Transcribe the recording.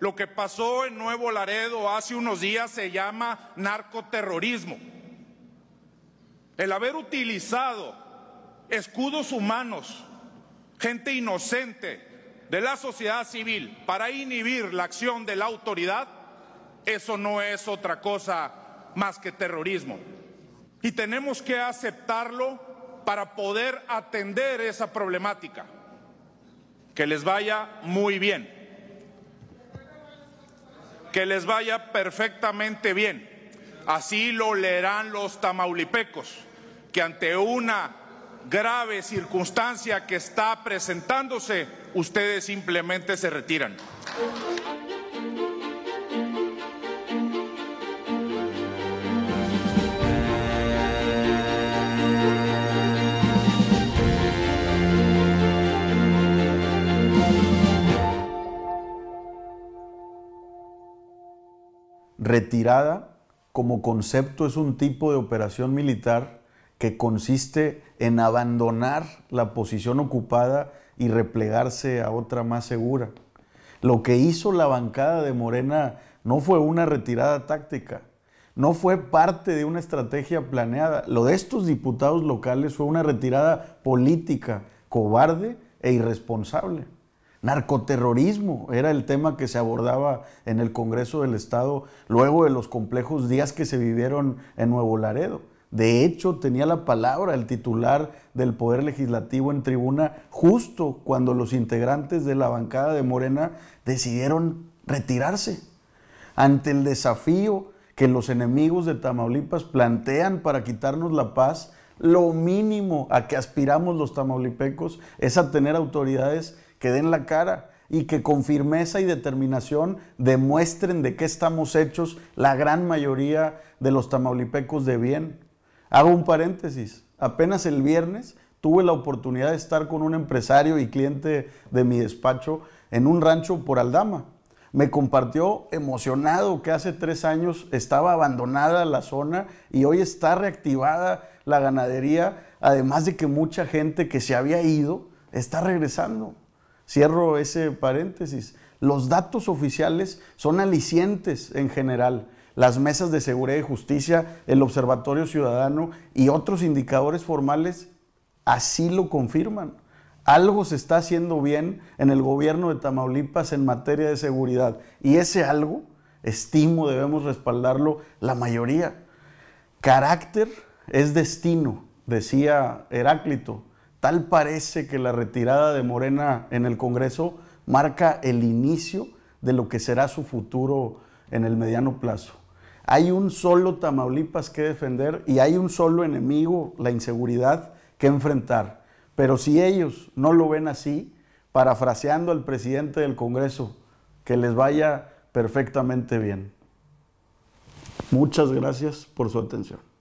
Lo que pasó en Nuevo Laredo hace unos días se llama narcoterrorismo. El haber utilizado escudos humanos, gente inocente de la sociedad civil para inhibir la acción de la autoridad, eso no es otra cosa más que terrorismo. Y tenemos que aceptarlo para poder atender esa problemática. Que les vaya muy bien que les vaya perfectamente bien. Así lo leerán los tamaulipecos, que ante una grave circunstancia que está presentándose, ustedes simplemente se retiran. retirada como concepto es un tipo de operación militar que consiste en abandonar la posición ocupada y replegarse a otra más segura. Lo que hizo la bancada de Morena no fue una retirada táctica, no fue parte de una estrategia planeada. Lo de estos diputados locales fue una retirada política, cobarde e irresponsable. Narcoterrorismo era el tema que se abordaba en el Congreso del Estado luego de los complejos días que se vivieron en Nuevo Laredo. De hecho, tenía la palabra el titular del Poder Legislativo en tribuna justo cuando los integrantes de la bancada de Morena decidieron retirarse. Ante el desafío que los enemigos de Tamaulipas plantean para quitarnos la paz, lo mínimo a que aspiramos los tamaulipecos es a tener autoridades que den la cara y que con firmeza y determinación demuestren de qué estamos hechos la gran mayoría de los tamaulipecos de bien. Hago un paréntesis. Apenas el viernes tuve la oportunidad de estar con un empresario y cliente de mi despacho en un rancho por Aldama. Me compartió emocionado que hace tres años estaba abandonada la zona y hoy está reactivada la ganadería, además de que mucha gente que se había ido está regresando. Cierro ese paréntesis. Los datos oficiales son alicientes en general. Las mesas de seguridad y justicia, el Observatorio Ciudadano y otros indicadores formales así lo confirman. Algo se está haciendo bien en el gobierno de Tamaulipas en materia de seguridad. Y ese algo, estimo, debemos respaldarlo la mayoría. Carácter es destino, decía Heráclito. Tal parece que la retirada de Morena en el Congreso marca el inicio de lo que será su futuro en el mediano plazo. Hay un solo Tamaulipas que defender y hay un solo enemigo, la inseguridad, que enfrentar. Pero si ellos no lo ven así, parafraseando al presidente del Congreso, que les vaya perfectamente bien. Muchas gracias por su atención.